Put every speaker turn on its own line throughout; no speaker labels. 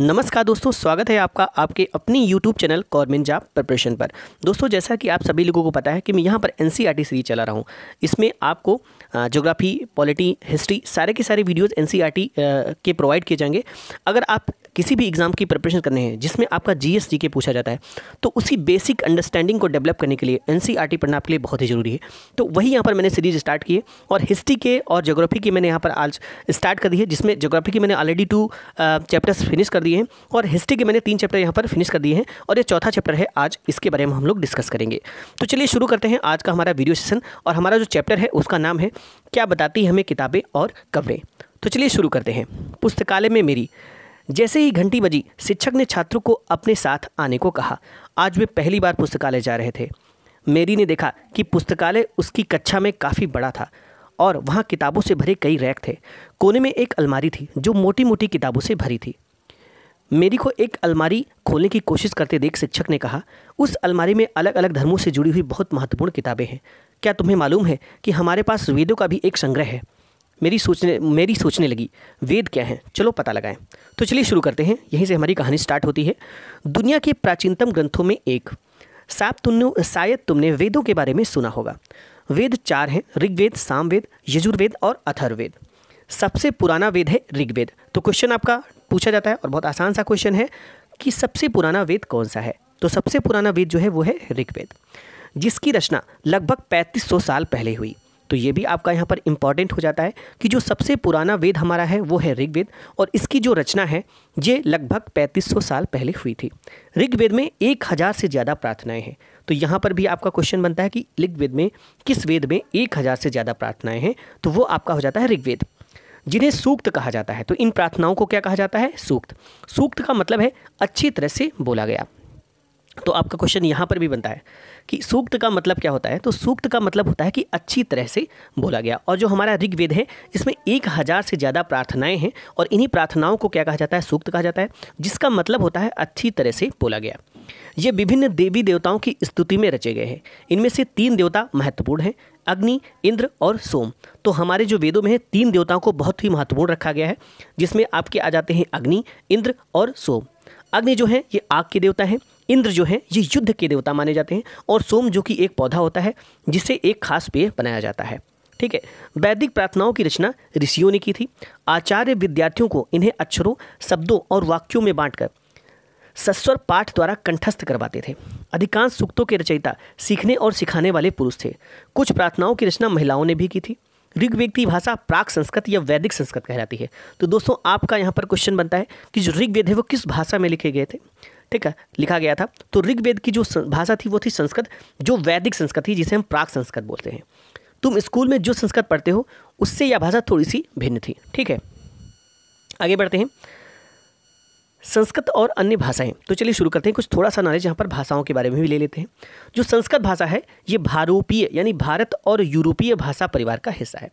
नमस्कार दोस्तों स्वागत है आपका आपके अपनी यूट्यूब चैनल कॉर्मिन जाप प्रिपरेशन पर दोस्तों जैसा कि आप सभी लोगों को पता है कि मैं यहाँ पर एन सी सीरीज चला रहा हूँ इसमें आपको जोग्राफ़ी पॉलिटी हिस्ट्री सारे के सारे वीडियोस एन e के प्रोवाइड किए जाएंगे अगर आप किसी भी एग्ज़ाम की प्रिपरेशन करने हैं जिसमें आपका जी एस के पूछा जाता है तो उसी बेसिक अंडरस्टैंडिंग को डेवलप करने के लिए एन e पढ़ना आपके लिए बहुत ही ज़रूरी है तो वही यहाँ पर मैंने सीरीज स्टार्ट की है और हिस्ट्री के और जोग्राफ़ी की मैंने यहाँ पर आज स्टार्ट कर दी है जिसमें जोग्राफ़ी की मैंने ऑलरेडी टू चैप्टर्स फिनिश कर कर दिए हैं और हिस्ट्री के मैंने तीन चैप्टर यहाँ पर फिनिश कर दिए हैं और ये चौथा चैप्टर है आज इसके बारे में हम लोग डिस्कस करेंगे तो चलिए शुरू करते हैं आज का हमारा वीडियो सेशन और हमारा जो चैप्टर है उसका नाम है क्या बताती हमें किताबें और कवरें तो चलिए शुरू करते हैं पुस्तकालय में मेरी जैसे ही घंटी बजी शिक्षक ने छात्रों को अपने साथ आने को कहा आज वे पहली बार पुस्तकालय जा रहे थे मेरी ने देखा कि पुस्तकालय उसकी कक्षा में काफ़ी बड़ा था और वहाँ किताबों से भरे कई रैक थे कोने में एक अलमारी थी जो मोटी मोटी किताबों से भरी थी मेरी को एक अलमारी खोलने की कोशिश करते देख शिक्षक ने कहा उस अलमारी में अलग अलग धर्मों से जुड़ी हुई बहुत महत्वपूर्ण किताबें हैं क्या तुम्हें मालूम है कि हमारे पास वेदों का भी एक संग्रह है मेरी सोचने मेरी सोचने लगी वेद क्या हैं चलो पता लगाएं तो चलिए शुरू करते हैं यहीं से हमारी कहानी स्टार्ट होती है दुनिया के प्राचीनतम ग्रंथों में एक साप तुमने शायद तुमने वेदों के बारे में सुना होगा वेद चार हैं ऋग्वेद सामवेद यजुर्वेद और अथर्वेद सबसे पुराना वेद है ऋग्वेद तो क्वेश्चन आपका पूछा जाता है और बहुत आसान सा क्वेश्चन है कि सबसे पुराना वेद कौन सा है तो सबसे पुराना वेद जो है वो है ऋग्वेद जिसकी रचना लगभग 3500 साल पहले हुई तो ये भी आपका यहाँ पर इम्पॉर्टेंट हो जाता है कि जो सबसे पुराना वेद हमारा है वो है ऋग्वेद और इसकी जो रचना है ये लगभग 3500 साल पहले हुई थी ऋग्वेद में एक हज़ार से ज़्यादा प्रार्थनाएं हैं तो यहाँ पर भी आपका क्वेश्चन बनता है कि ऋग्वेद में किस वेद में एक हज़ार से ज़्यादा प्रार्थनाएँ हैं तो वो आपका हो जाता है ऋग्वेद जिन्हें सूक्त कहा जाता है तो इन प्रार्थनाओं को क्या कहा जाता है सूक्त सूक्त का मतलब है अच्छी तरह से बोला गया तो आपका क्वेश्चन यहाँ पर भी बनता है कि सूक्त का मतलब क्या होता है तो सूक्त का मतलब होता है कि अच्छी तरह से बोला गया और जो हमारा ऋग्वेद है इसमें एक हज़ार से ज़्यादा प्रार्थनाएं हैं और इन्हीं प्रार्थनाओं को क्या कहा जाता है सूक्त कहा जाता है जिसका मतलब होता है अच्छी तरह से बोला गया ये विभिन्न देवी देवताओं की स्तुति में रचे गए हैं इनमें से तीन देवता महत्वपूर्ण हैं अग्नि इंद्र और सोम तो हमारे जो वेदों में है तीन देवताओं को बहुत ही महत्वपूर्ण रखा गया है जिसमें आपके आ जाते हैं अग्नि इंद्र और सोम अग्नि जो है ये आग के देवता हैं इंद्र जो है ये युद्ध के देवता माने जाते हैं और सोम जो कि एक पौधा होता है जिसे एक खास पेय बनाया जाता है ठीक है वैदिक प्रार्थनाओं की रचना ऋषियों ने की थी आचार्य विद्यार्थियों को इन्हें अक्षरों शब्दों और वाक्यों में बांटकर सस्वर पाठ द्वारा कंठस्थ करवाते थे अधिकांश सूक्तों के रचयिता सीखने और सिखाने वाले पुरुष थे कुछ प्रार्थनाओं की रचना महिलाओं ने भी की थी ऋग्वेद की भाषा प्राक संस्कृत या वैदिक संस्कृत कहलाती है तो दोस्तों आपका यहाँ पर क्वेश्चन बनता है कि जो ऋग्वेद है वो किस भाषा में लिखे गए थे ठीक है लिखा गया था तो ऋग्वेद की जो भाषा थी वो थी संस्कृत जो वैदिक संस्कृत थी जिसे हम प्राक संस्कृत बोलते हैं तुम स्कूल में जो संस्कृत पढ़ते हो उससे यह भाषा थोड़ी सी भिन्न थी ठीक है आगे बढ़ते हैं संस्कृत और अन्य भाषाएं तो चलिए शुरू करते हैं कुछ थोड़ा सा नॉलेज यहाँ पर भाषाओं के बारे में भी ले लेते हैं जो संस्कृत भाषा है ये भारोपीय यानी भारत और यूरोपीय भाषा परिवार का हिस्सा है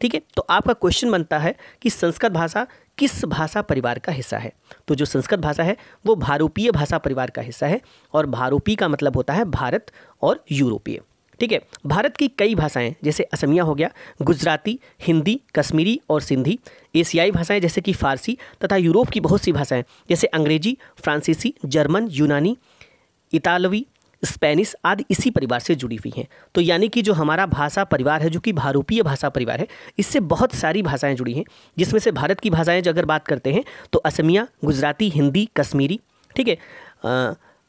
ठीक है तो आपका क्वेश्चन बनता है कि संस्कृत भाषा किस भाषा परिवार का हिस्सा है तो जो संस्कृत भाषा है वो भारूपीय भाषा परिवार का हिस्सा है और भारूपी का मतलब होता है भारत और यूरोपीय ठीक है भारत की कई भाषाएं जैसे असमिया हो गया गुजराती हिंदी कश्मीरी और सिंधी एशियाई भाषाएं जैसे कि फारसी तथा यूरोप की बहुत सी भाषाएं जैसे अंग्रेजी फ्रांसीसी जर्मन यूनानी इतालवी स्पेनिश आदि इसी परिवार से जुड़ी हुई हैं तो यानी कि जो हमारा भाषा परिवार है जो कि भारूपीय भाषा परिवार है इससे बहुत सारी भाषाएं जुड़ी हैं जिसमें से भारत की भाषाएं अगर बात करते हैं तो असमिया गुजराती हिंदी कश्मीरी ठीक है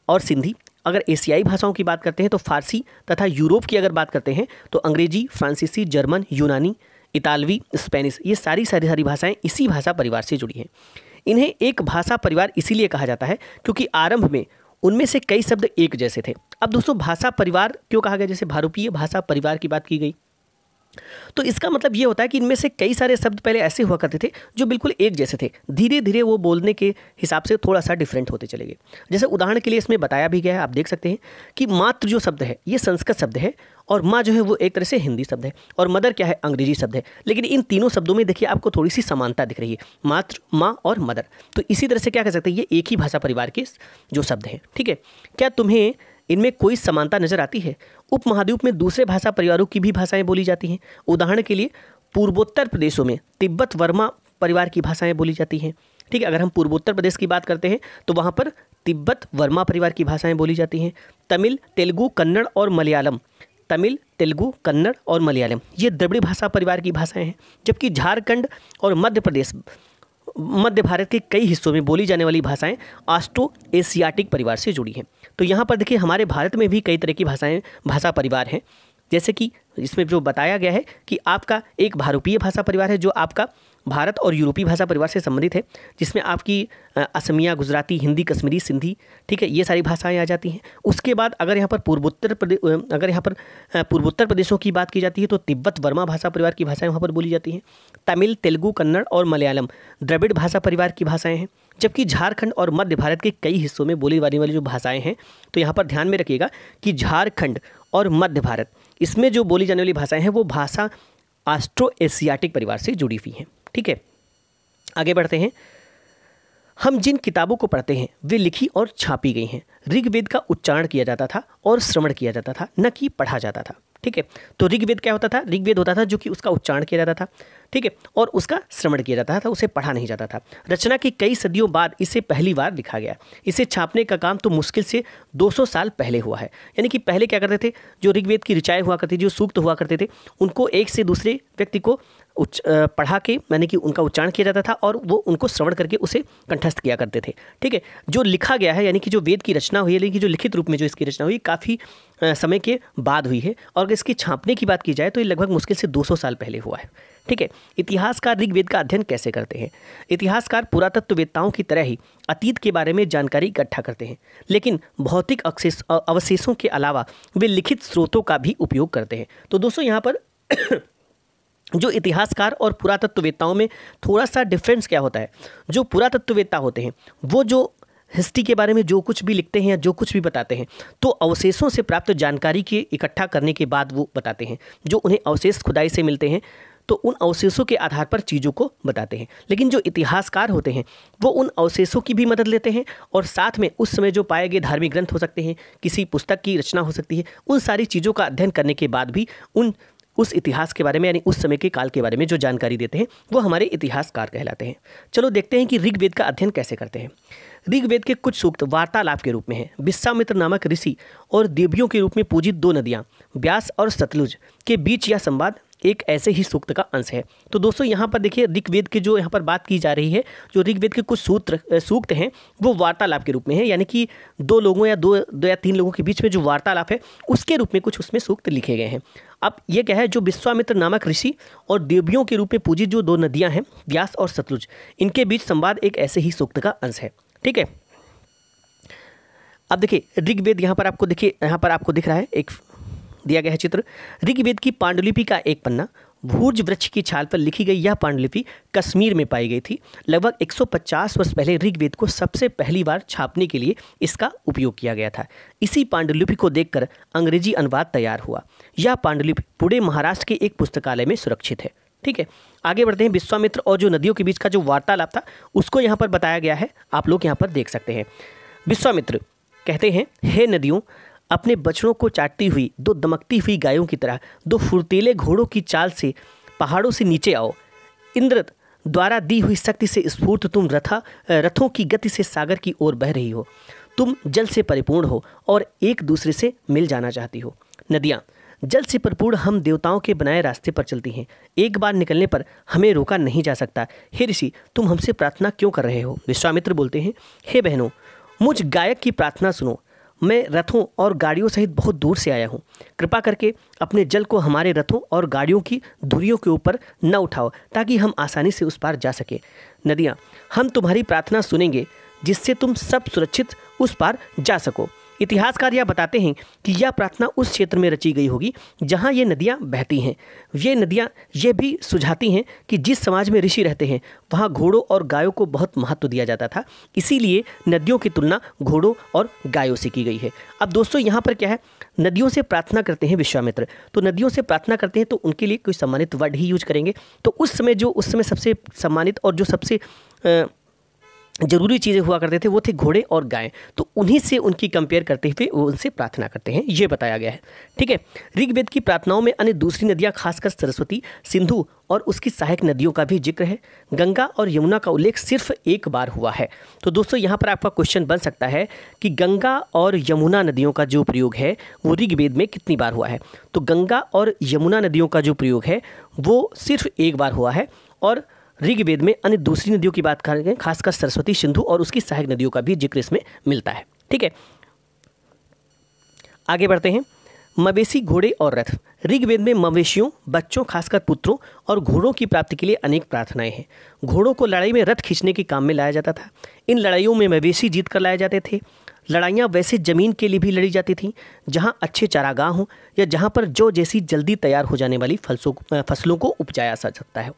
और सिंधी अगर एशियाई भाषाओं की बात करते हैं तो फारसी तथा यूरोप की अगर बात करते हैं तो अंग्रेजी फ्रांसीसी जर्मन यूनानी इतालवी स्पेनिश ये सारी सारी सारी भाषाएं इसी भाषा परिवार से जुड़ी हैं इन्हें एक भाषा परिवार इसीलिए कहा जाता है क्योंकि आरंभ में उनमें से कई शब्द एक जैसे थे अब दोस्तों भाषा परिवार क्यों कहा गया जैसे भारूपीय भाषा परिवार की बात की गई तो इसका मतलब ये होता है कि इनमें से कई सारे शब्द पहले ऐसे हुआ करते थे जो बिल्कुल एक जैसे थे धीरे धीरे वो बोलने के हिसाब से थोड़ा सा डिफरेंट होते चले गए जैसे उदाहरण के लिए इसमें बताया भी गया है आप देख सकते हैं कि मात्र जो शब्द है ये संस्कृत शब्द है और माँ जो है वो एक तरह से हिंदी शब्द है और मदर क्या है अंग्रेजी शब्द है लेकिन इन तीनों शब्दों में देखिए आपको थोड़ी सी समानता दिख रही है मात्र माँ और मदर तो इसी तरह से क्या कह सकते हैं ये एक ही भाषा परिवार के जो शब्द हैं ठीक है क्या तुम्हें इनमें कोई समानता नजर आती है उपमहाद्वीप में दूसरे भाषा परिवारों की भी भाषाएं बोली जाती हैं उदाहरण के लिए पूर्वोत्तर प्रदेशों में तिब्बत वर्मा परिवार की भाषाएं बोली जाती हैं ठीक है अगर हम पूर्वोत्तर प्रदेश की बात करते हैं तो वहाँ पर तिब्बत वर्मा परिवार की भाषाएं बोली जाती हैं तमिल तेलुगु कन्नड़ और मलयालम तमिल तेलुगु कन्नड़ और मलयालम ये द्रविड़ भाषा परिवार की भाषाएं हैं जबकि झारखंड और मध्य प्रदेश मध्य भारत के कई हिस्सों में बोली जाने वाली भाषाएं आस्ट्रो एशियाटिक परिवार से जुड़ी हैं तो यहाँ पर देखिए हमारे भारत में भी कई तरह की भाषाएं भाषा परिवार हैं जैसे कि इसमें जो बताया गया है कि आपका एक भारूपीय भाषा परिवार है जो आपका भारत और यूरोपीय भाषा परिवार से संबंधित है जिसमें आपकी असमिया गुजराती हिंदी कश्मीरी सिंधी ठीक है ये सारी भाषाएं आ जाती हैं उसके बाद अगर यहाँ पर पूर्वोत्तर प्रदेश अगर यहाँ पर पूर्वोत्तर प्रदेशों की बात की जाती है तो तिब्बत वर्मा भाषा परिवार की भाषाएँ वहाँ पर बोली जाती हैं तमिल तेलुगु कन्नड़ और मलयालम द्रविड़ भाषा परिवार की भाषाएँ हैं जबकि झारखंड और मध्य भारत के कई हिस्सों में बोली जाने वाली जो भाषाएँ हैं तो यहाँ पर ध्यान में रखिएगा कि झारखंड और मध्य भारत इसमें जो बोली जाने वाली भाषाएँ हैं वो भाषा आस्ट्रो एशियाटिक परिवार से जुड़ी हुई हैं ठीक है आगे बढ़ते हैं हम जिन किताबों को पढ़ते हैं वे लिखी और छापी गई हैं ऋग्वेद का उच्चारण किया जाता था और श्रवण किया जाता था न कि पढ़ा जाता था ठीक है तो ऋग्वेद क्या होता था ऋग्वेद होता था जो कि उसका उच्चारण किया जाता था ठीक है और उसका श्रवण किया जाता था उसे पढ़ा नहीं जाता था रचना की कई सदियों बाद इसे पहली बार लिखा गया इसे छापने का काम तो मुश्किल से 200 साल पहले हुआ है यानी कि पहले क्या करते थे जो ऋग्वेद की रिचाई हुआ करती थी जो सूक्त हुआ करते थे उनको एक से दूसरे व्यक्ति को उच्च पढ़ा के यानी कि उनका उच्चारण किया जाता था और वो उनको श्रवण करके उसे कंठस्थ किया करते थे ठीक है जो लिखा गया है यानी कि जो वेद की रचना हुई है लेकिन जो लिखित रूप में जो इसकी रचना हुई काफ़ी समय के बाद हुई है और अगर इसकी छापने की बात की जाए तो ये लगभग मुश्किल से 200 साल पहले हुआ है ठीक है इतिहासकार ऋग्वेद का अध्ययन कैसे करते हैं इतिहासकार पुरातत्ववेदताओं की तरह ही अतीत के बारे में जानकारी इकट्ठा करते हैं लेकिन भौतिक अवशेष अवशेषों के अलावा वे लिखित स्रोतों का भी उपयोग करते हैं तो दोस्तों यहाँ पर जो इतिहासकार और पुरातत्ववेत्ताओं में थोड़ा सा डिफरेंस क्या होता है जो पुरातत्ववेत्ता होते हैं वो जो हिस्ट्री के बारे में जो कुछ भी लिखते हैं या जो कुछ भी बताते हैं तो अवशेषों से प्राप्त जानकारी के इकट्ठा करने के बाद वो बताते हैं जो उन्हें अवशेष खुदाई से मिलते हैं तो उन अवशेषों के आधार पर चीज़ों को बताते हैं लेकिन जो इतिहासकार होते हैं वो उन अवशेषों की भी मदद लेते हैं और साथ में उस समय जो पाए गए धार्मिक ग्रंथ हो सकते हैं किसी पुस्तक की रचना हो सकती है उन सारी चीज़ों का अध्ययन करने के बाद भी उन उस इतिहास के बारे में यानी उस समय के काल के बारे में जो जानकारी देते हैं वो हमारे इतिहासकार कहलाते हैं चलो देखते हैं कि ऋग्वेद का अध्ययन कैसे करते हैं ऋग्वेद के कुछ सूक्त वार्तालाप के रूप में हैं विश्वामित्र नामक ऋषि और देवियों के रूप में पूजित दो नदियाँ ब्यास और सतलुज के बीच यह संवाद एक ऐसे ही सूक्त का अंश है तो दोस्तों यहाँ पर देखिए ऋग्वेद के जो यहाँ पर बात की जा रही है जो ऋग्वेद के कुछ सूत्र सूक्त हैं वो वार्तालाप के रूप में है यानी कि दो लोगों या दो दो या तीन लोगों के बीच में जो वार्तालाप है उसके रूप में कुछ उसमें सूक्त लिखे गए हैं अब ये क्या है जो विश्वामित्र नामक ऋषि और देवियों के रूप में पूजित जो दो नदियाँ हैं व्यास और सतलुज इनके बीच संवाद एक ऐसे ही सूक्त का अंश है ठीक है अब देखिए ऋग्वेद यहाँ पर आपको देखिए यहाँ पर आपको दिख रहा है एक दिया गया है चित्र ऋग्वेद की पांडुलिपि का एक पन्ना भूर्ज वृक्ष की छाल पर लिखी गई यह पांडुलिपि कश्मीर में पाई गई थी लगभग 150 वर्ष पहले ऋग्वेद को सबसे पहली बार छापने के लिए इसका उपयोग किया गया था इसी पांडुलिपि को देखकर अंग्रेजी अनुवाद तैयार हुआ यह पांडुलिपि पूरे महाराष्ट्र के एक पुस्तकालय में सुरक्षित है ठीक है आगे बढ़ते हैं विश्वामित्र और जो नदियों के बीच का जो वार्तालाप था उसको यहाँ पर बताया गया है आप लोग यहाँ पर देख सकते हैं विश्वामित्र कहते हैं हे नदियों अपने बछड़ों को चाटती हुई दो दमकती हुई गायों की तरह दो फुर्तीले घोड़ों की चाल से पहाड़ों से नीचे आओ इंद्र द्वारा दी हुई शक्ति से स्फूर्त तुम रथा रथों की गति से सागर की ओर बह रही हो तुम जल से परिपूर्ण हो और एक दूसरे से मिल जाना चाहती हो नदियाँ जल से परिपूर्ण हम देवताओं के बनाए रास्ते पर चलती हैं एक बार निकलने पर हमें रोका नहीं जा सकता हे ऋषि तुम हमसे प्रार्थना क्यों कर रहे हो विश्वामित्र बोलते हैं हे बहनों मुझ गायक की प्रार्थना सुनो मैं रथों और गाड़ियों सहित बहुत दूर से आया हूँ कृपा करके अपने जल को हमारे रथों और गाड़ियों की धुरियों के ऊपर न उठाओ ताकि हम आसानी से उस पार जा सके नदियाँ हम तुम्हारी प्रार्थना सुनेंगे जिससे तुम सब सुरक्षित उस पार जा सको इतिहासकार यह बताते हैं कि यह प्रार्थना उस क्षेत्र में रची गई होगी जहाँ ये नदियाँ बहती हैं ये नदियाँ ये भी सुझाती हैं कि जिस समाज में ऋषि रहते हैं वहाँ घोड़ों और गायों को बहुत महत्व दिया जाता था इसीलिए नदियों की तुलना घोड़ों और गायों से की गई है अब दोस्तों यहाँ पर क्या है नदियों से प्रार्थना करते हैं विश्वामित्र तो नदियों से प्रार्थना करते हैं तो उनके लिए कोई सम्मानित वर्ड ही यूज करेंगे तो उस समय जो उस समय सबसे सम्मानित और जो सबसे आ, जरूरी चीज़ें हुआ करते थे वो थे घोड़े और गायें तो उन्हीं से उनकी कंपेयर करते हुए वो उनसे प्रार्थना करते हैं ये बताया गया है ठीक है ऋग्वेद की प्रार्थनाओं में अन्य दूसरी नदियाँ खासकर सरस्वती सिंधु और उसकी सहायक नदियों का भी जिक्र है गंगा और यमुना का उल्लेख सिर्फ एक बार हुआ है तो दोस्तों यहाँ पर आपका क्वेश्चन बन सकता है कि गंगा और यमुना नदियों का जो प्रयोग है वो ऋग्वेद में कितनी बार हुआ है तो गंगा और यमुना नदियों का जो प्रयोग है वो सिर्फ एक बार हुआ है और ऋग्वेद में अन्य दूसरी नदियों की बात करें खासकर सरस्वती सिंधु और उसकी सहायक नदियों का भी जिक्र इसमें मिलता है ठीक है आगे बढ़ते हैं मवेशी घोड़े और रथ ऋग्वेद में मवेशियों बच्चों खासकर पुत्रों और घोड़ों की प्राप्ति के लिए अनेक प्रार्थनाएं हैं घोड़ों को लड़ाई में रथ खींचने के काम में लाया जाता था इन लड़ाइयों में मवेशी जीत कर लाए जाते थे लड़ाइयाँ वैसे ज़मीन के लिए भी लड़ी जाती थीं जहाँ अच्छे चारागाह हों या जहाँ पर जो जैसी जल्दी तैयार हो जाने वाली फलसों फसलों को उपजाया जा सकता है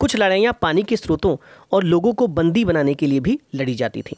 कुछ लड़ाइयाँ पानी के स्रोतों और लोगों को बंदी बनाने के लिए भी लड़ी जाती थी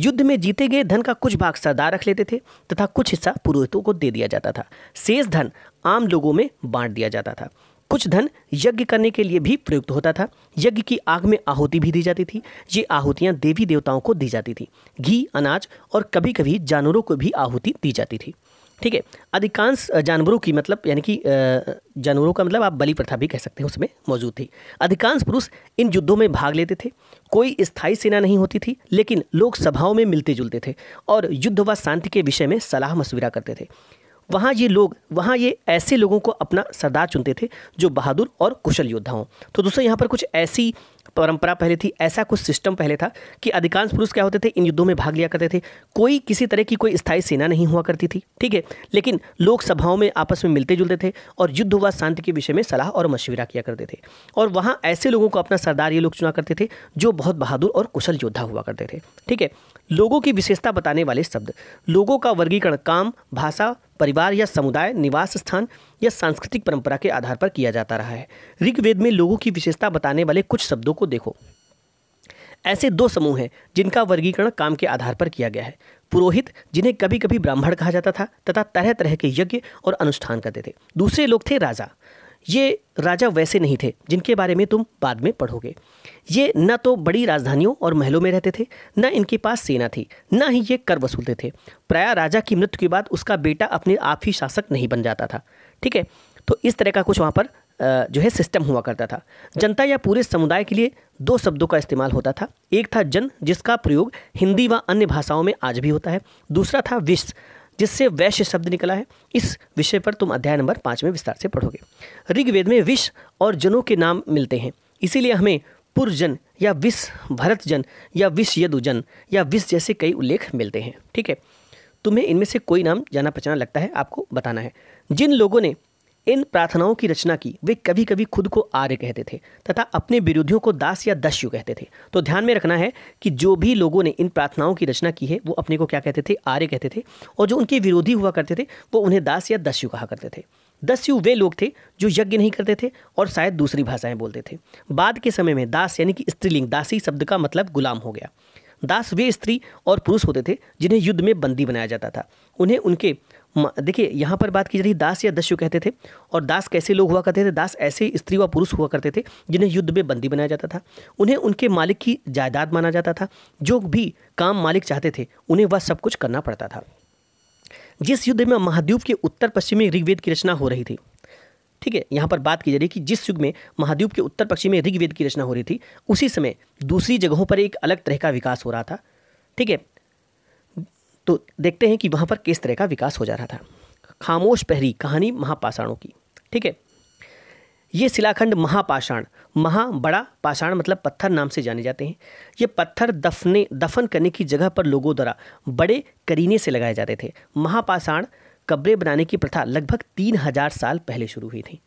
युद्ध में जीते गए धन का कुछ भाग सरदार रख लेते थे तथा कुछ हिस्सा पुरोहितों को दे दिया जाता था शेष धन आम लोगों में बांट दिया जाता था कुछ धन यज्ञ करने के लिए भी प्रयुक्त होता था यज्ञ की आग में आहुति भी दी जाती थी ये आहुतियाँ देवी देवताओं को दी जाती थी घी अनाज और कभी कभी जानवरों को भी आहुति दी जाती थी ठीक है अधिकांश जानवरों की मतलब यानी कि जानवरों का मतलब आप बलि प्रथा भी कह सकते हैं उसमें मौजूद थी अधिकांश पुरुष इन युद्धों में भाग लेते थे कोई स्थायी सेना नहीं होती थी लेकिन लोग सभाओं में मिलते जुलते थे और युद्ध व शांति के विषय में सलाह मशविरा करते थे वहाँ ये लोग वहाँ ये ऐसे लोगों को अपना सरदार चुनते थे जो बहादुर और कुशल योद्धा हों तो दोस्तों यहाँ पर कुछ ऐसी परंपरा पहले थी ऐसा कुछ सिस्टम पहले था कि अधिकांश पुरुष क्या होते थे इन युद्धों में भाग लिया करते थे कोई किसी तरह की कोई स्थायी सेना नहीं हुआ करती थी ठीक है लेकिन लोग सभाओं में आपस में मिलते जुलते थे और युद्ध व शांति के विषय में सलाह और मशविरा किया करते थे और वहाँ ऐसे लोगों को अपना सरदार ये लोग चुना करते थे जो बहुत बहादुर और कुशल योद्धा हुआ करते थे ठीक है लोगों की विशेषता बताने वाले शब्द लोगों का वर्गीकरण काम भाषा परिवार या समुदाय निवास स्थान या सांस्कृतिक परंपरा के आधार पर किया जाता रहा है ऋग्वेद में लोगों की विशेषता बताने वाले कुछ शब्दों को देखो ऐसे दो समूह हैं जिनका वर्गीकरण काम के आधार पर किया गया है पुरोहित जिन्हें कभी कभी ब्राह्मण कहा जाता था तथा तरह तरह के यज्ञ और अनुष्ठान करते थे दूसरे लोग थे राजा ये राजा वैसे नहीं थे जिनके बारे में तुम बाद में पढ़ोगे ये न तो बड़ी राजधानियों और महलों में रहते थे न इनके पास सेना थी न ही ये कर वसूलते थे प्राय राजा की मृत्यु के बाद उसका बेटा अपने आप ही शासक नहीं बन जाता था ठीक है तो इस तरह का कुछ वहाँ पर जो है सिस्टम हुआ करता था जनता या पूरे समुदाय के लिए दो शब्दों का इस्तेमाल होता था एक था जन जिसका प्रयोग हिंदी व अन्य भाषाओं में आज भी होता है दूसरा था विश्व जिससे वैश्य शब्द निकला है इस विषय पर तुम अध्याय नंबर पाँच में विस्तार से पढ़ोगे ऋग्वेद में विष और जनों के नाम मिलते हैं इसीलिए हमें पुरजन या विष भरतजन या विष यदुजन या विष जैसे कई उल्लेख मिलते हैं ठीक है तुम्हें इनमें से कोई नाम जाना पहचाना लगता है आपको बताना है जिन लोगों ने इन प्रार्थनाओं की रचना की वे कभी कभी खुद को आर्य कहते थे तथा अपने विरोधियों को दास या दस्यु कहते थे तो ध्यान में रखना है कि जो भी लोगों ने इन प्रार्थनाओं की रचना की है वो अपने को क्या कहते थे आर्य कहते थे और जो उनके विरोधी हुआ करते थे वो उन्हें दास या दस्यु कहा करते थे दस्यु वे लोग थे जो यज्ञ नहीं करते थे और शायद दूसरी भाषाएं बोलते थे बाद के समय में दास यानी कि स्त्रीलिंग दासी शब्द का मतलब गुलाम हो गया दास वे स्त्री और पुरुष होते थे जिन्हें युद्ध में बंदी बनाया जाता था उन्हें उनके देखिए यहाँ पर बात की जा रही दास या दस्यु कहते थे और दास कैसे लोग हुआ करते थे दास ऐसे स्त्री व पुरुष हुआ करते थे जिन्हें युद्ध में बंदी बनाया जाता था उन्हें उनके मालिक की जायदाद माना जाता था जो भी काम मालिक चाहते थे उन्हें वह सब कुछ करना पड़ता था जिस युद्ध में महाद्वीप के उत्तर पश्चिमी ऋग्वेद की रचना हो रही थी ठीक है यहाँ पर बात की जा रही है कि जिस युग में महाद्वीप के उत्तर पश्चिम में ऋग्वेद की रचना हो रही थी उसी समय दूसरी जगहों पर एक अलग तरह का विकास हो रहा था ठीक है तो देखते हैं कि वहाँ पर किस तरह का विकास हो जा रहा था खामोश पहरी कहानी महापाषाणों की ठीक है ये शिलाखंड महापाषाण महा बड़ा पाषाण मतलब पत्थर नाम से जाने जाते हैं ये पत्थर दफने दफन करने की जगह पर लोगों द्वारा बड़े करीने से लगाए जाते थे महापाषाण कब्रे बनाने की प्रथा लगभग तीन हजार साल पहले शुरू हुई थी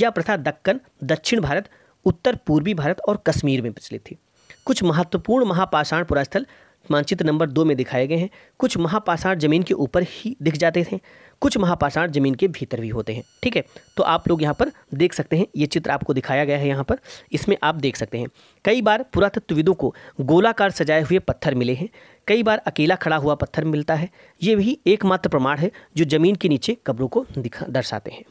यह प्रथा दक्कन दक्षिण भारत उत्तर पूर्वी भारत और कश्मीर में प्रचलित थी कुछ महत्वपूर्ण महापाषाण पुरास्थल मानचित्र नंबर दो में दिखाए गए हैं कुछ महापाषाण जमीन के ऊपर ही दिख जाते थे कुछ महापाषाण जमीन के भीतर भी होते हैं ठीक है तो आप लोग यहाँ पर देख सकते हैं ये चित्र आपको दिखाया गया है यहाँ पर इसमें आप देख सकते हैं कई बार पुरातत्वविदों को गोलाकार सजाए हुए पत्थर मिले हैं कई बार अकेला खड़ा हुआ पत्थर मिलता है ये भी एकमात्र प्रमाण है जो जमीन के नीचे कब्रों को दिखा दर्शाते हैं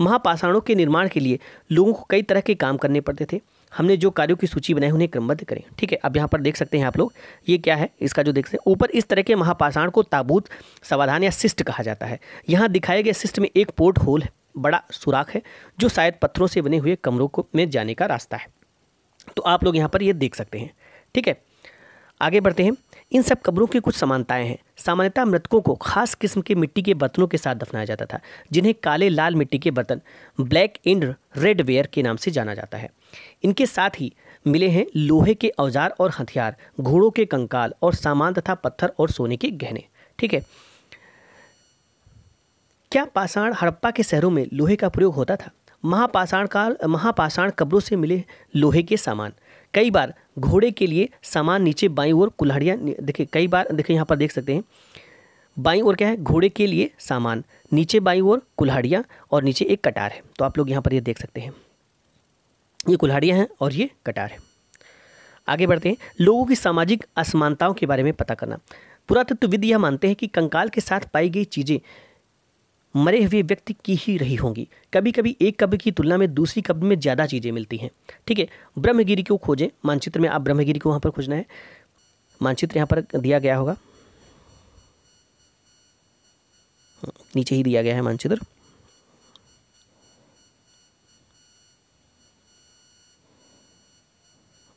महापाषाणों के निर्माण के लिए लोगों को कई तरह के काम करने पड़ते थे हमने जो कार्यों की सूची बनाई उन्हें क्रमबद्ध करें ठीक है अब यहाँ पर देख सकते हैं आप लोग ये क्या है इसका जो देख सकते हैं ऊपर इस तरह के महापाषाण को ताबूत समाधान या सिस्ट कहा जाता है यहाँ दिखाए गए सिस्ट में एक पोर्ट होल है बड़ा सुराख है जो शायद पत्थरों से बने हुए कमरों को में जाने का रास्ता है तो आप लोग यहाँ पर ये देख सकते हैं ठीक है आगे बढ़ते हैं इन सब कब्रों की कुछ समानताएं हैं सामान्यतः मृतकों को खास किस्म के मिट्टी के बर्तनों के साथ दफनाया जाता था जिन्हें काले लाल मिट्टी के बर्तन ब्लैक एंड रेड वेयर के नाम से जाना जाता है इनके साथ ही मिले हैं लोहे के औजार और हथियार घोड़ों के कंकाल और सामान तथा पत्थर और सोने के गहने ठीक है क्या पाषाण हड़प्पा के शहरों में लोहे का प्रयोग होता था महापाषाण काल महापाषाण कब्रों से मिले लोहे के सामान कई बार घोड़े के लिए सामान नीचे बाई और कुल्हाड़ियाँ देखिए कई बार देखिए यहाँ पर देख सकते हैं बाई और क्या है घोड़े के लिए सामान नीचे बाई और कुल्हाड़ियाँ और नीचे एक कटार है तो आप लोग यहाँ पर ये यह देख सकते हैं ये कुल्हाड़ियाँ हैं और ये कटार है आगे बढ़ते हैं लोगों की सामाजिक असमानताओं के बारे में पता करना पुरातत्वविद यह मानते हैं कि कंकाल के साथ पाई गई चीज़ें मरे हुए व्यक्ति की ही रही होंगी कभी कभी एक कब्र की तुलना में दूसरी कब्र में ज़्यादा चीज़ें मिलती हैं ठीक है ब्रह्मगिरी को खोजें मानचित्र में आप ब्रह्मगिरी को वहाँ पर खोजना है मानचित्र यहाँ पर दिया गया होगा नीचे ही दिया गया है मानचित्र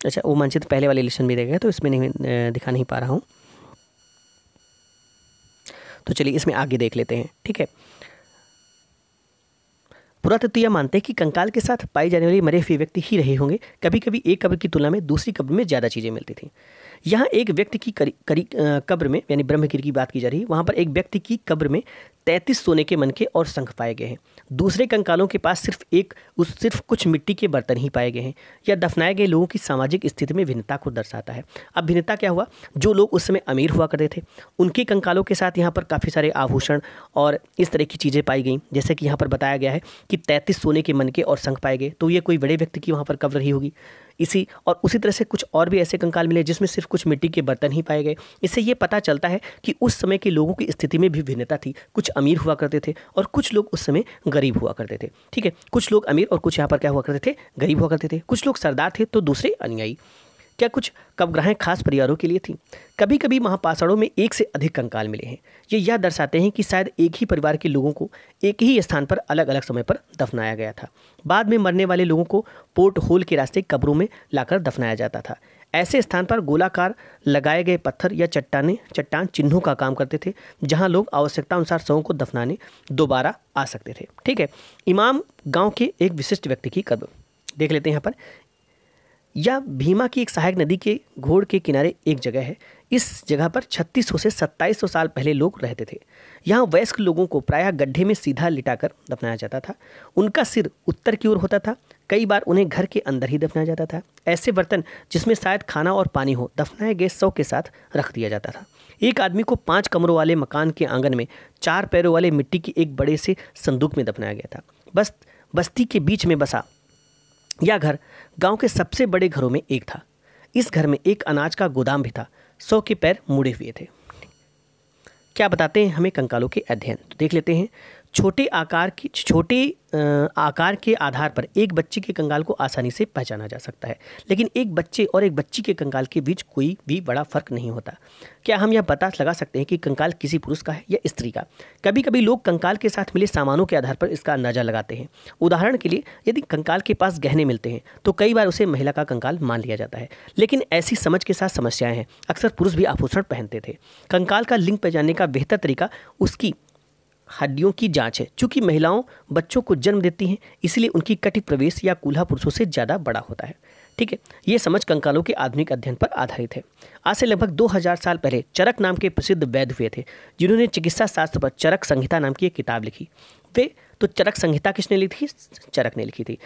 अच्छा वो मानचित्र पहले वाले इलेक्शन में देखा है तो इसमें नहीं दिखा नहीं पा रहा हूँ तो चलिए इसमें आगे देख लेते हैं ठीक है पुरातत्व तो यह मानते हैं कि कंकाल के साथ पाए जाने वाले मरे हुए व्यक्ति ही रहे होंगे कभी कभी एक कब्र की तुलना में दूसरी कब्र में ज़्यादा चीज़ें मिलती थी यहाँ एक व्यक्ति की करी, करी कब्र में यानी ब्रह्मगिर की बात की जा रही है वहाँ पर एक व्यक्ति की कब्र में तैंतीस सोने के मनके और शंख पाए गए हैं दूसरे कंकालों के पास सिर्फ एक उस सिर्फ कुछ मिट्टी के बर्तन ही पाए गए हैं यह दफनाए गए लोगों की सामाजिक स्थिति में भिन्नता को दर्शाता है अब भिन्नता क्या हुआ जो लोग उस समय अमीर हुआ करते थे उनके कंकालों के साथ यहाँ पर काफ़ी सारे आभूषण और इस तरह की चीज़ें पाई गई जैसे कि यहाँ पर बताया गया है कि तैंतीस सोने के मनके और संख पाए गए तो ये कोई बड़े व्यक्ति की वहाँ पर कब्र रही होगी इसी और उसी तरह से कुछ और भी ऐसे कंकाल मिले जिसमें सिर्फ कुछ मिट्टी के बर्तन ही पाए गए इससे ये पता चलता है कि उस समय के लोगों की स्थिति में भी भिन्नता थी कुछ अमीर हुआ करते थे और कुछ लोग उस समय गरीब हुआ करते थे ठीक है कुछ लोग अमीर और कुछ यहाँ पर क्या हुआ करते थे गरीब हुआ करते थे कुछ लोग सरदार थे तो दूसरे अनुयायी क्या कुछ कवग्रहें खास परिवारों के लिए थीं कभी कभी महापाषाणों में एक से अधिक कंकाल मिले हैं ये यह दर्शाते हैं कि शायद एक ही परिवार के लोगों को एक ही स्थान पर अलग अलग समय पर दफनाया गया था बाद में मरने वाले लोगों को पोर्ट होल के रास्ते कब्रों में लाकर दफनाया जाता था ऐसे स्थान पर गोलाकार लगाए गए पत्थर या चट्टाने चट्टान चिन्हों का काम करते थे जहां लोग आवश्यकता अनुसार शवों को दफनाने दोबारा आ सकते थे ठीक है इमाम गांव के एक विशिष्ट व्यक्ति की कब्र देख लेते हैं यहाँ पर या भीमा की एक सहायक नदी के घोड़ के किनारे एक जगह है इस जगह पर 3600 से 2700 साल पहले लोग रहते थे यहाँ वयस्क लोगों को प्रायः गड्ढे में सीधा लिटाकर दफनाया जाता था उनका सिर उत्तर की ओर होता था कई बार उन्हें घर के अंदर ही दफनाया जाता था ऐसे बर्तन जिसमें शायद खाना और पानी हो दफनाए गए सौ के साथ रख दिया जाता था एक आदमी को पाँच कमरों वाले मकान के आंगन में चार पैरों वाले मिट्टी के एक बड़े से संदूक में दफनाया गया था बस बस्ती के बीच में बसा यह घर गांव के सबसे बड़े घरों में एक था इस घर में एक अनाज का गोदाम भी था सौ के पैर मुड़े हुए थे क्या बताते हैं हमें कंकालों के अध्ययन तो देख लेते हैं छोटे आकार की छोटे आकार के आधार पर एक बच्चे के कंगाल को आसानी से पहचाना जा सकता है लेकिन एक बच्चे और एक बच्ची के कंगाल के बीच कोई भी बड़ा फर्क नहीं होता क्या हम यह पता लगा सकते हैं कि कंकाल किसी पुरुष का है या स्त्री का कभी कभी लोग कंकाल के साथ मिले सामानों के आधार पर इसका अंदाजा लगाते हैं उदाहरण के लिए यदि कंकाल के पास गहने मिलते हैं तो कई बार उसे महिला का कंकाल मान लिया जाता है लेकिन ऐसी समझ के साथ समस्याएं हैं अक्सर पुरुष भी आभूषण पहनते थे कंकाल का लिंग पहचानने का बेहतर तरीका उसकी हड्डियों की जांच है चूंकि महिलाओं बच्चों को जन्म देती हैं इसलिए उनकी कटित प्रवेश या कूल्हा पुरुषों से ज़्यादा बड़ा होता है ठीक है ये समझ कंकालों के आधुनिक अध्ययन पर आधारित है आज से लगभग 2000 साल पहले चरक नाम के प्रसिद्ध वैद्य हुए थे जिन्होंने चिकित्सा शास्त्र पर चरक संहिता नाम की एक किताब लिखी वे तो चरक संहिता किसने लिखी थी चरक ने लिखी थी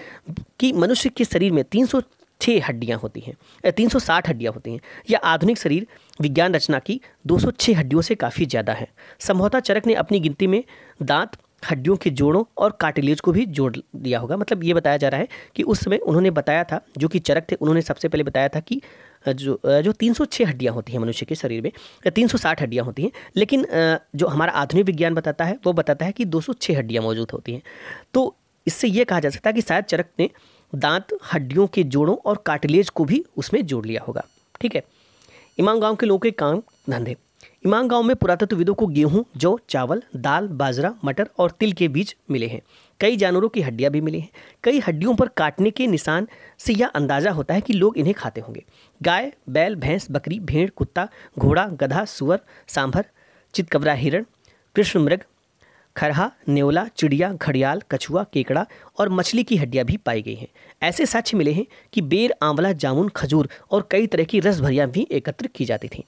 कि मनुष्य के शरीर में तीन सौ छः हड्डियाँ होती हैं तीन सौ साठ हड्डियाँ होती हैं या आधुनिक शरीर विज्ञान रचना की 206 हड्डियों से काफ़ी ज़्यादा है संभवतः चरक ने अपनी गिनती में दांत हड्डियों के जोड़ों और कार्टिलेज को भी जोड़ दिया होगा मतलब ये बताया जा रहा है कि उस समय उन्होंने बताया था जो कि चरक थे उन्होंने सबसे पहले बताया था कि जो जो 306 हड्डियाँ होती हैं मनुष्य के शरीर में 360 हड्डियाँ होती हैं लेकिन जो हमारा आधुनिक विज्ञान बताता है वो बताता है कि 206 हड्डियाँ मौजूद होती हैं तो इससे ये कहा जा सकता है कि शायद चरक ने दांत हड्डियों के जोड़ों और कार्टिलेज को भी उसमें जोड़ लिया होगा ठीक है इमाम गांव के लोगों के काम धंधे इमाम गांव में पुरातत्वविदों को गेहूं जौ चावल दाल बाजरा मटर और तिल के बीज मिले हैं कई जानवरों की हड्डियां भी मिली हैं कई हड्डियों पर काटने के निशान से यह अंदाज़ा होता है कि लोग इन्हें खाते होंगे गाय बैल भैंस बकरी भेड़ कुत्ता घोड़ा गधा सुअर सांभर चितकबरा हिरण कृष्ण मृग खरहा नेवला चिड़िया घड़ियाल कछुआ केकड़ा और मछली की हड्डियां भी पाई गई हैं ऐसे साक्ष्य मिले हैं कि बेर आंवला जामुन खजूर और कई तरह की रस भरियाँ भी एकत्र की जाती थीं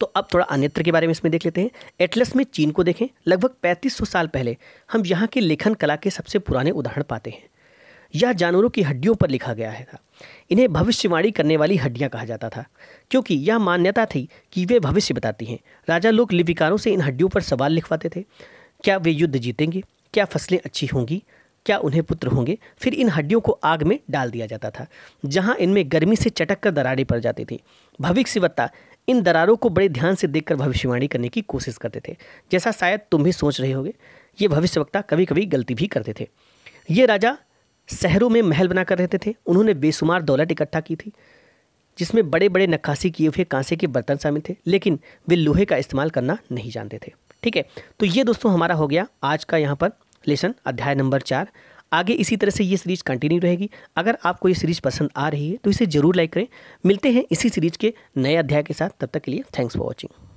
तो अब थोड़ा अन्यत्र के बारे में इसमें देख लेते हैं एटलस में चीन को देखें लगभग 3500 साल पहले हम यहाँ के लेखन कला के सबसे पुराने उदाहरण पाते हैं यह जानवरों की हड्डियों पर लिखा गया है था इन्हें भविष्यवाणी करने वाली हड्डियां कहा जाता था क्योंकि यह मान्यता थी कि वे भविष्य बताती हैं राजा लोग लिपिकारों से इन हड्डियों पर सवाल लिखवाते थे क्या वे युद्ध जीतेंगे क्या फसलें अच्छी होंगी क्या उन्हें पुत्र होंगे फिर इन हड्डियों को आग में डाल दिया जाता था जहाँ इनमें गर्मी से चटक कर दरारें पड़ जाती थी भविष्यवत्ता इन दरारों को बड़े ध्यान से देखकर भविष्यवाणी करने की कोशिश करते थे जैसा शायद तुम भी सोच रहे होगे ये भविष्यवक्ता कभी कभी गलती भी करते थे ये राजा शहरों में महल बनाकर रहते थे उन्होंने बेशुमार दौलत इकट्ठा की थी जिसमें बड़े बड़े नक्काशी किए हुए कांसे के बर्तन शामिल थे लेकिन वे लोहे का इस्तेमाल करना नहीं जानते थे ठीक है तो ये दोस्तों हमारा हो गया आज का यहाँ पर लेसन अध्याय नंबर चार आगे इसी तरह से ये सीरीज कंटिन्यू रहेगी अगर आपको ये सीरीज पसंद आ रही है तो इसे ज़रूर लाइक करें मिलते हैं इसी सीरीज के नए अध्याय के साथ तब तक के लिए थैंक्स फॉर वॉचिंग